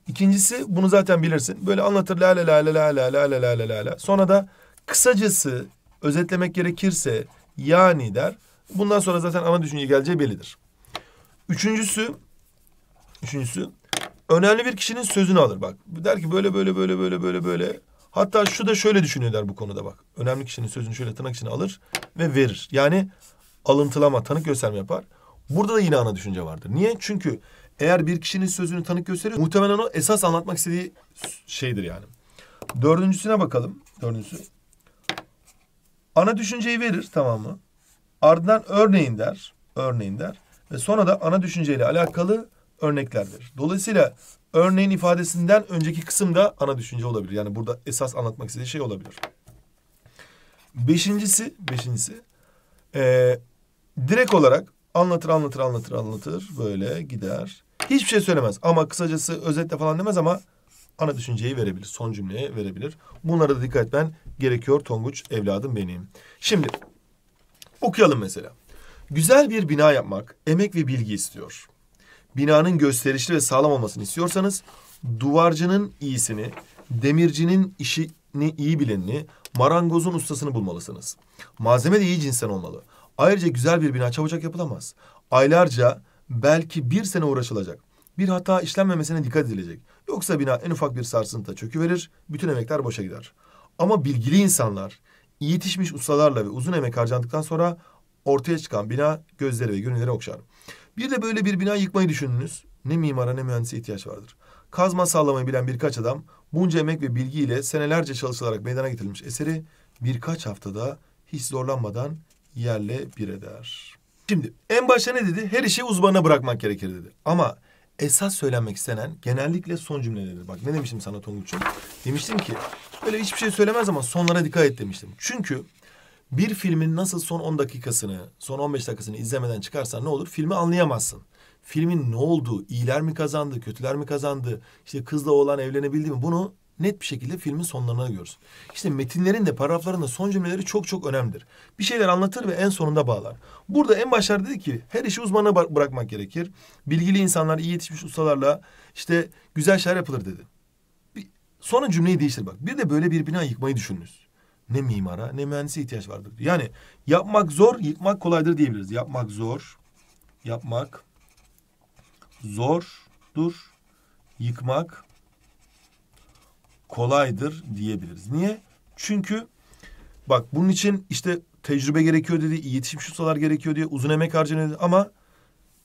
İkincisi bunu zaten bilirsin. Böyle anlatır la la la la la la la la la la la. Sonra da kısacası özetlemek gerekirse yani der. Bundan sonra zaten ana düşünce geleceği bellidir. Üçüncüsü üçüncüsü önemli bir kişinin sözünü alır bak. Der ki böyle böyle böyle böyle böyle böyle. Hatta şu da şöyle düşünüyor der bu konuda bak. Önemli kişinin sözünü şöyle tırnak içine alır ve verir. Yani alıntılama, tanık gösterme yapar. Burada da yine ana düşünce vardır. Niye? Çünkü eğer bir kişinin sözünü tanık gösteriyor muhtemelen o esas anlatmak istediği şeydir yani. Dördüncüsüne bakalım. Dördüncüsü. Ana düşünceyi verir tamam mı? Ardından örneğin der. Örneğin der. Ve sonra da ana düşünceyle alakalı örnekler verir. Dolayısıyla örneğin ifadesinden önceki kısım da ana düşünce olabilir. Yani burada esas anlatmak istediği şey olabilir. Beşincisi, beşincisi e, direkt olarak anlatır anlatır anlatır anlatır böyle gider. Hiçbir şey söylemez ama kısacası özetle falan demez ama ana düşünceyi verebilir. Son cümleye verebilir. Bunlara da dikkat etmen gerekiyor Tonguç evladım benim. Şimdi okuyalım mesela. Güzel bir bina yapmak emek ve bilgi istiyor. Binanın gösterişli ve sağlam olmasını istiyorsanız duvarcının iyisini, demircinin işini iyi bilenini, marangozun ustasını bulmalısınız. Malzeme de iyi cinsten olmalı. Ayrıca güzel bir bina çabucak yapılamaz. Aylarca belki bir sene uğraşılacak. Bir hata işlenmemesine dikkat edilecek. Yoksa bina en ufak bir sarsıntı çöküverir, bütün emekler boşa gider. Ama bilgili insanlar, yetişmiş ustalarla ve uzun emek harcandıktan sonra ortaya çıkan bina gözleri ve gönülleri okşar. Bir de böyle bir bina yıkmayı düşündünüz, Ne mimara ne mühendise ihtiyaç vardır. Kazma sallamayı bilen birkaç adam bunca emek ve bilgiyle senelerce çalışılarak meydana getirilmiş eseri birkaç haftada hiç zorlanmadan yerle bir eder. Şimdi en başta ne dedi? Her işi uzmana bırakmak gerekir dedi. Ama esas söylenmek istenen genellikle son cümleleri. Bak ne demiştim sana Tonguç'um? Demiştim ki böyle hiçbir şey söylemez ama sonlara dikkat et demiştim. Çünkü bir filmin nasıl son 10 dakikasını, son 15 dakikasını izlemeden çıkarsan ne olur? Filmi anlayamazsın. Filmin ne olduğu, iyiler mi kazandı, kötüler mi kazandı, işte kızla oğlan evlenebildi mi bunu net bir şekilde filmin sonlarına görürsün. İşte metinlerin de paragrafların da son cümleleri çok çok önemlidir. Bir şeyler anlatır ve en sonunda bağlar. Burada en başlarda dedi ki her işi uzmana bırakmak gerekir. Bilgili insanlar, iyi yetişmiş ustalarla işte güzel şeyler yapılır dedi. Bir, sonra cümleyi değiştir bak. Bir de böyle bir bina yıkmayı düşününüz. Ne mimara ne mühendise ihtiyaç vardır. Yani yapmak zor, yıkmak kolaydır diyebiliriz. Yapmak zor, yapmak zordur, yıkmak kolaydır diyebiliriz. Niye? Çünkü bak bunun için işte tecrübe gerekiyor dedi, iletişim şusalar gerekiyor diye uzun emek harcanıyor dedi ama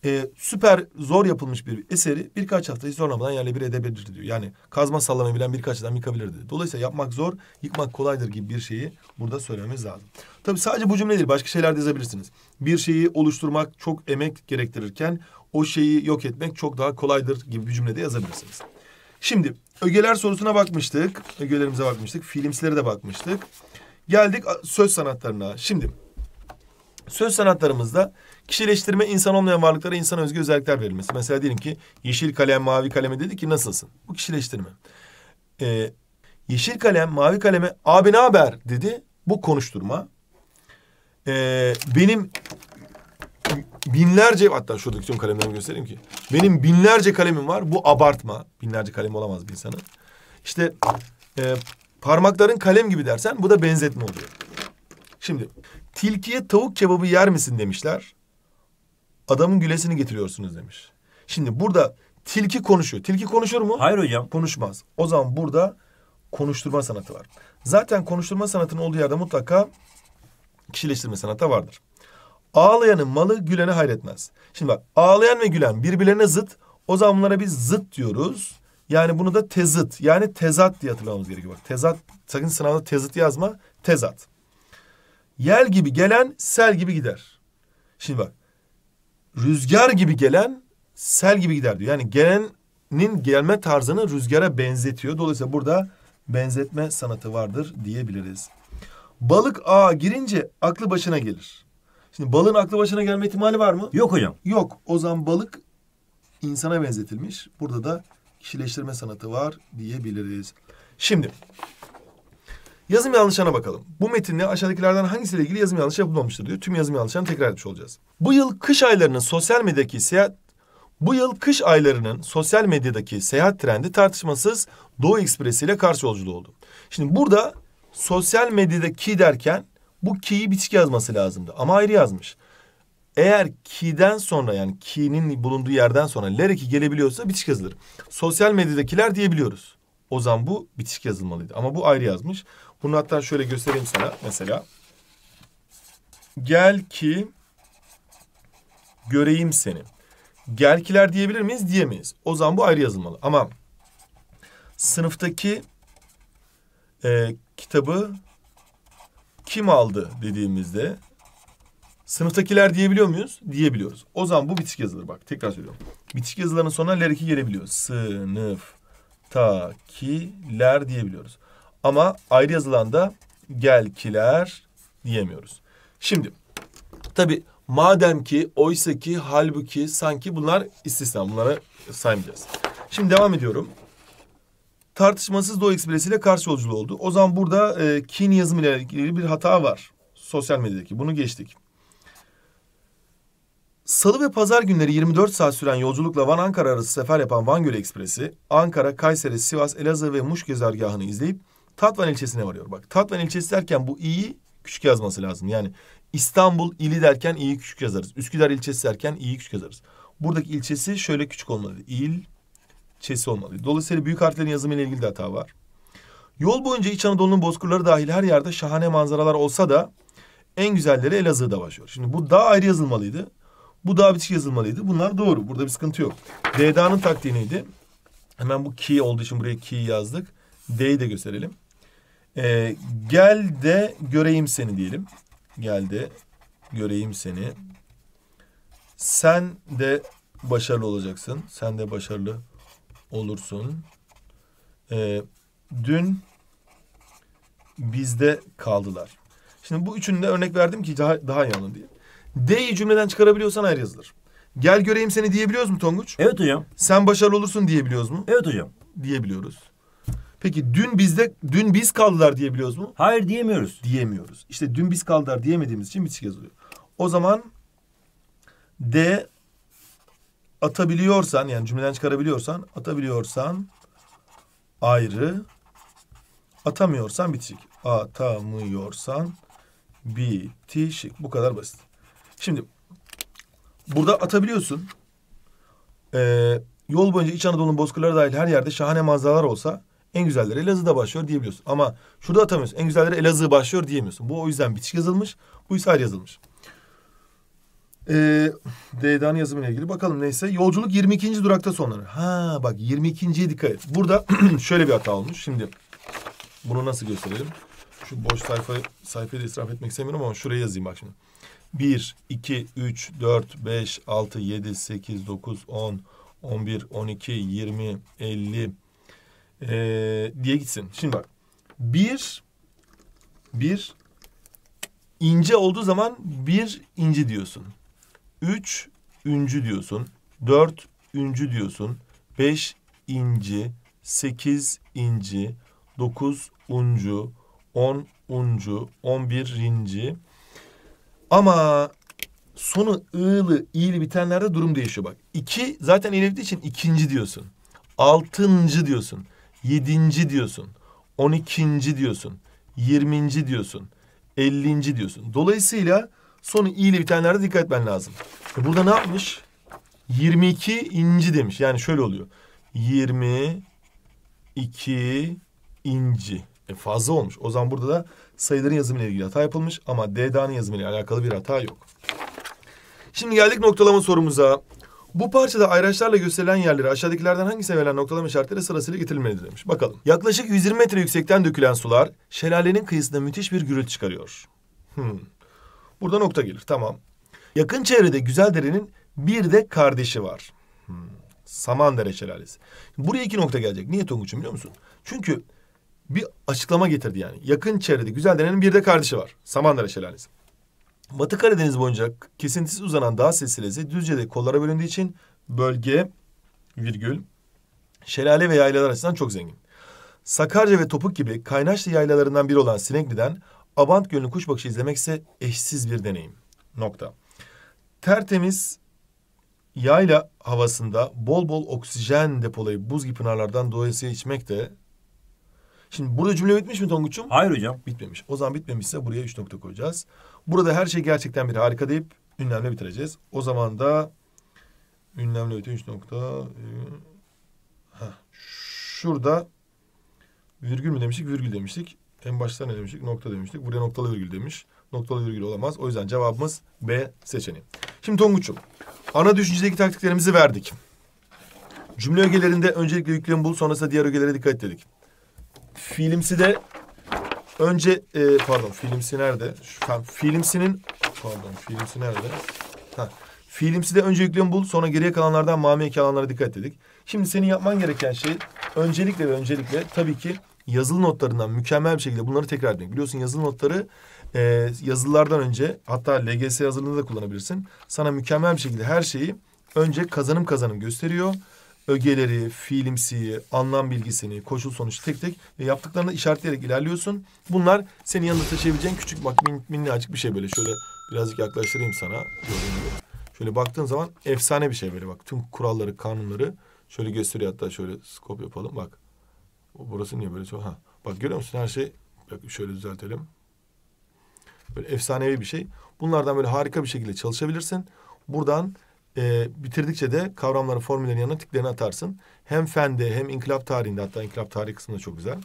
e, süper zor yapılmış bir eseri birkaç haftayı zorlamadan yerle bir edebilir diyor. Yani kazma sallamayı bilen birkaç adam yıkabilir dedi. Dolayısıyla yapmak zor, yıkmak kolaydır gibi bir şeyi burada söylememiz lazım. Tabii sadece bu cümle değil, başka şeyler de yazabilirsiniz. Bir şeyi oluşturmak çok emek gerektirirken o şeyi yok etmek çok daha kolaydır gibi bir cümlede yazabilirsiniz. Şimdi ögeler sorusuna bakmıştık. Ögelerimize bakmıştık. Filmslere de bakmıştık. Geldik söz sanatlarına. Şimdi söz sanatlarımızda kişileştirme insan olmayan varlıklara insan özgü özellikler verilmesi. Mesela diyelim ki yeşil kalem, mavi kaleme dedi ki nasılsın? Bu kişileştirme. Ee, yeşil kalem, mavi kaleme abi ne haber dedi. Bu konuşturma. Ee, benim binlerce hatta şuradaki tüm kalemlerimi göstereyim ki. Benim binlerce kalemim var. Bu abartma. Binlerce kalem olamaz bir insanın. İşte e, parmakların kalem gibi dersen bu da benzetme oluyor. Şimdi tilkiye tavuk kebabı yer misin demişler. Adamın gülesini getiriyorsunuz demiş. Şimdi burada tilki konuşuyor. Tilki konuşur mu? Hayır hocam. Konuşmaz. O zaman burada konuşturma sanatı var. Zaten konuşturma sanatının olduğu yerde mutlaka kişileştirme sanatı vardır. Ağlayanın malı gülene hayretmez. Şimdi bak ağlayan ve gülen birbirlerine zıt. O zaman bunlara biz zıt diyoruz. Yani bunu da tezıt yani tezat diye hatırlamamız gerekiyor. Bak tezat sakın sınavda tezıt yazma tezat. Yel gibi gelen sel gibi gider. Şimdi bak rüzgar gibi gelen sel gibi gider diyor. Yani gelenin gelme tarzını rüzgara benzetiyor. Dolayısıyla burada benzetme sanatı vardır diyebiliriz. Balık ağa girince aklı başına gelir. Şimdi balığın aklı başına gelme ihtimali var mı? Yok hocam. Yok. O zaman balık insana benzetilmiş. Burada da kişileştirme sanatı var diyebiliriz. Şimdi yazım yanlışına bakalım. Bu metinde aşağıdakilerden hangisiyle ilgili yazım yanlışı yapılmamıştır diyor. Tüm yazım yanlışlarını tekrar etmiş olacağız. Bu yıl kış aylarının sosyal medyadaki seyahat bu yıl kış aylarının sosyal medyadaki seyahat trendi tartışmasız Doğu Ekspresi ile karşı yolculuğu oldu. Şimdi burada sosyal medyadaki derken bu ki'yi bitik yazması lazımdı ama ayrı yazmış. Eğer ki'den sonra yani ki'nin bulunduğu yerden sonra lereki gelebiliyorsa bitik yazılır. Sosyal medyadakiler diyebiliyoruz. O zaman bu bitik yazılmalıydı ama bu ayrı yazmış. Bunu hatta şöyle göstereyim sana mesela. Gel ki göreyim seni. Gelkiler diyebilir miyiz? Diyemeyiz. O zaman bu ayrı yazılmalı. Ama sınıftaki e, kitabı kim aldı dediğimizde sınıftakiler diyebiliyor muyuz? Diyebiliyoruz. O zaman bu bitişik yazılır bak tekrar söylüyorum. Bitişik yazıların sonuna ler iki gelebiliyor. Sınıftakiler diyebiliyoruz. Ama ayrı yazılanda gelkiler diyemiyoruz. Şimdi tabi madem ki oysa ki halbuki sanki bunlar istisna bunları saymayacağız. Şimdi devam ediyorum tartışmasız Doğu Ekspresi'yle karşı yolculuğu oldu. O zaman burada e, kin ile ilgili bir hata var. Sosyal medyadaki. Bunu geçtik. Salı ve pazar günleri 24 saat süren yolculukla Van Ankara arası sefer yapan Van Gölü Ekspresi, Ankara, Kayseri, Sivas, Elazığ ve Muş gezergahını izleyip Tatvan ilçesine varıyor. Bak Tatvan ilçesi derken bu i'yi küçük yazması lazım. Yani İstanbul ili derken i'yi küçük yazarız. Üsküdar ilçesi derken i'yi küçük yazarız. Buradaki ilçesi şöyle küçük olmalı. İl çesi olmalı. Dolayısıyla büyük harflerin yazımıyla ilgili de hata var. Yol boyunca İç Anadolu'nun bozkırları dahil her yerde şahane manzaralar olsa da en güzelleri Elazığ'da başlıyor. Şimdi bu daha ayrı yazılmalıydı. Bu daha bitişik yazılmalıydı. Bunlar doğru. Burada bir sıkıntı yok. Deda'nın taktiği neydi? Hemen bu ki olduğu için buraya ki yazdık. D'yi de gösterelim. Ee, gel de göreyim seni diyelim. Gel de göreyim seni. Sen de başarılı olacaksın. Sen de başarılı olursun. E, dün bizde kaldılar. Şimdi bu üçünü de örnek verdim ki daha, daha iyi anladın diye. D'yi cümleden çıkarabiliyorsan ayrı yazılır. Gel göreyim seni diyebiliyoruz mu Tonguç? Evet hocam. Sen başarılı olursun diyebiliyoruz mu? Evet hocam. Diyebiliyoruz. Peki dün bizde dün biz kaldılar diyebiliyoruz mu? Hayır diyemiyoruz. Diyemiyoruz. İşte dün biz kaldılar diyemediğimiz için bitişik yazılıyor. O zaman D atabiliyorsan yani cümleden çıkarabiliyorsan atabiliyorsan ayrı atamıyorsan bitişik. Atamıyorsan bitişik. Bu kadar basit. Şimdi burada atabiliyorsun. Ee, yol boyunca İç Anadolu'nun bozkırları dahil her yerde şahane manzaralar olsa en güzelleri Elazığ'da başlıyor diyebiliyorsun. Ama şurada atamıyorsun. En güzelleri Elazığ başlıyor diyemiyorsun. Bu o yüzden bitişik yazılmış. Bu ise ayrı yazılmış. Ee, Dedan yazımıyla ilgili bakalım neyse. Yolculuk 22. durakta sonlanır. Ha bak 22.ye dikkat et. Burada şöyle bir hata olmuş. Şimdi bunu nasıl gösterelim? Şu boş sayfa sayfayı da israf etmek istemiyorum ama şuraya yazayım bak şimdi. 1, 2, 3, 4, 5, 6, 7, 8, 9, 10, 11, 12, 20, 50 ee, diye gitsin. Şimdi bak. 1, 1 ince olduğu zaman bir inci diyorsun. 3 üncü diyorsun. 4 üncü diyorsun. 5 inci, 8 inci, 9 uncu, 10 uncu, 11 rinci. Ama sonu ığlı, iyili bitenlerde durum değişiyor bak. 2 zaten elevdiği için ikinci diyorsun. Altıncı diyorsun. Yedinci diyorsun. On ikinci diyorsun. Yirminci diyorsun. Ellinci diyorsun. Dolayısıyla Sonu i ile bitenlerde dikkat etmen lazım. E burada ne yapmış? 22 inci demiş. Yani şöyle oluyor. 22 inci. E fazla olmuş. O zaman burada da sayıların yazımı ile ilgili hata yapılmış ama DDA'nın yazımı ile alakalı bir hata yok. Şimdi geldik noktalama sorumuza. Bu parçada ayraçlarla gösterilen yerleri aşağıdakilerden hangisine verilen noktalama işaretleri sırasıyla getirilmelidir demiş. Bakalım. Yaklaşık 120 metre yüksekten dökülen sular şelalenin kıyısında müthiş bir gürültü çıkarıyor. Hmm. Burada nokta gelir. Tamam. Yakın çevrede Güzeldere'nin bir de kardeşi var. Hmm. Samandere Şelalesi. Buraya iki nokta gelecek. Niye Tonguç'um biliyor musun? Çünkü bir açıklama getirdi yani. Yakın çevrede Güzeldere'nin bir de kardeşi var. Samandere Şelalesi. Batı Karadeniz boyunca kesintisiz uzanan dağ silsilesi Düzce'de kollara bölündüğü için bölge virgül şelale ve yaylalar açısından çok zengin. Sakarca ve Topuk gibi kaynaşlı yaylalarından biri olan Sinekli'den Abant Gölü'nü kuş bakışı izlemek ise eşsiz bir deneyim. Nokta. Tertemiz yayla havasında bol bol oksijen depolayıp buz gibi pınarlardan doyasıya içmek de... Şimdi burada cümle bitmiş mi Tonguç'um? Hayır hocam. Bitmemiş. O zaman bitmemişse buraya üç nokta koyacağız. Burada her şey gerçekten bir harika deyip ünlemle bitireceğiz. O zaman da ünlemle öte üç nokta... Heh. Şurada virgül mü demiştik? Virgül demiştik. En başta ne demiştik? Nokta demiştik. Buraya noktalı virgül demiş. Noktalı virgül olamaz. O yüzden cevabımız B seçeneği. Şimdi Tonguç'um. Ana düşüncedeki taktiklerimizi verdik. Cümle ögelerinde öncelikle yüklem bul sonrasında diğer ögelere dikkat dedik. Filimsi de önce e, pardon filimsi nerede? Şu, tam fiilimsinin pardon filimsi nerede? Ha. Fiilimsi de önce yüklemi bul sonra geriye kalanlardan mamiye kalanlara dikkat dedik. Şimdi senin yapman gereken şey öncelikle ve öncelikle tabii ki yazılı notlarından mükemmel bir şekilde bunları tekrar edin. Biliyorsun yazılı notları e, yazılılardan önce hatta LGS hazırlığında da kullanabilirsin. Sana mükemmel bir şekilde her şeyi önce kazanım kazanım gösteriyor. Ögeleri, fiilimsiyi, anlam bilgisini, koşul sonuç tek tek ve yaptıklarını işaretleyerek ilerliyorsun. Bunlar seni yanında taşıyabileceğin küçük bak min, minnacık bir şey böyle. Şöyle birazcık yaklaştırayım sana. Şöyle baktığın zaman efsane bir şey böyle bak. Tüm kuralları, kanunları şöyle gösteriyor hatta şöyle skop yapalım bak. Burası niye böyle Ha. Bak görüyor musun her şey? Bak şöyle düzeltelim. Böyle efsanevi bir şey. Bunlardan böyle harika bir şekilde çalışabilirsin. Buradan e, bitirdikçe de kavramların formüllerin yanına tiklerini atarsın. Hem fende hem inkılap tarihinde hatta inkılap tarihi kısmında çok güzel.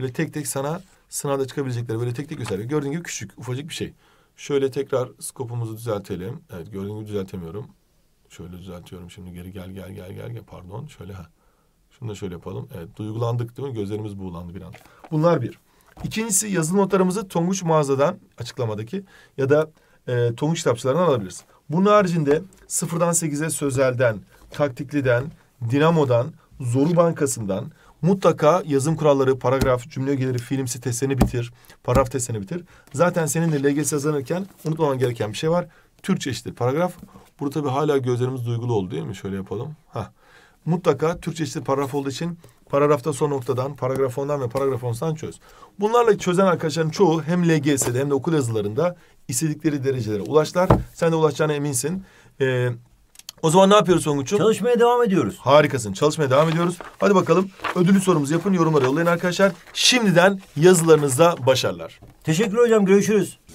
Böyle tek tek sana sınavda çıkabilecekleri böyle tek tek gösteriyor. Gördüğün gibi küçük ufacık bir şey. Şöyle tekrar skopumuzu düzeltelim. Evet gördüğün gibi düzeltemiyorum. Şöyle düzeltiyorum şimdi geri gel gel gel gel gel pardon şöyle ha. Şunu da şöyle yapalım. Evet, duygulandık değil mi? Gözlerimiz buğulandı bir an. Bunlar bir. İkincisi yazılı notlarımızı Tonguç mağazadan açıklamadaki ya da e, Tonguç kitapçılarından alabiliriz. Bunun haricinde sıfırdan sekize Sözel'den, Taktikli'den, Dinamo'dan, Zoru Bankası'ndan mutlaka yazım kuralları, paragraf, cümle ögeleri, fiilimsi testlerini bitir, paragraf testlerini bitir. Zaten senin de LGS yazanırken unutmaman gereken bir şey var. Türkçe işte paragraf. Burada tabii hala gözlerimiz duygulu oldu değil mi? Şöyle yapalım. Hah mutlaka Türkçe Türkçesi paragraf olduğu için paragrafta son noktadan, paragraf ondan ve paragraf ondan çöz. Bunlarla çözen arkadaşların çoğu hem LGS'de hem de okul yazılarında istedikleri derecelere ulaşlar. Sen de ulaşacağına eminsin. Ee, o zaman ne yapıyoruz Songuç'um? Çalışmaya devam ediyoruz. Harikasın. Çalışmaya devam ediyoruz. Hadi bakalım ödülü sorumuzu yapın, yorumlara yollayın arkadaşlar. Şimdiden yazılarınızda başarılar. Teşekkür hocam. Görüşürüz.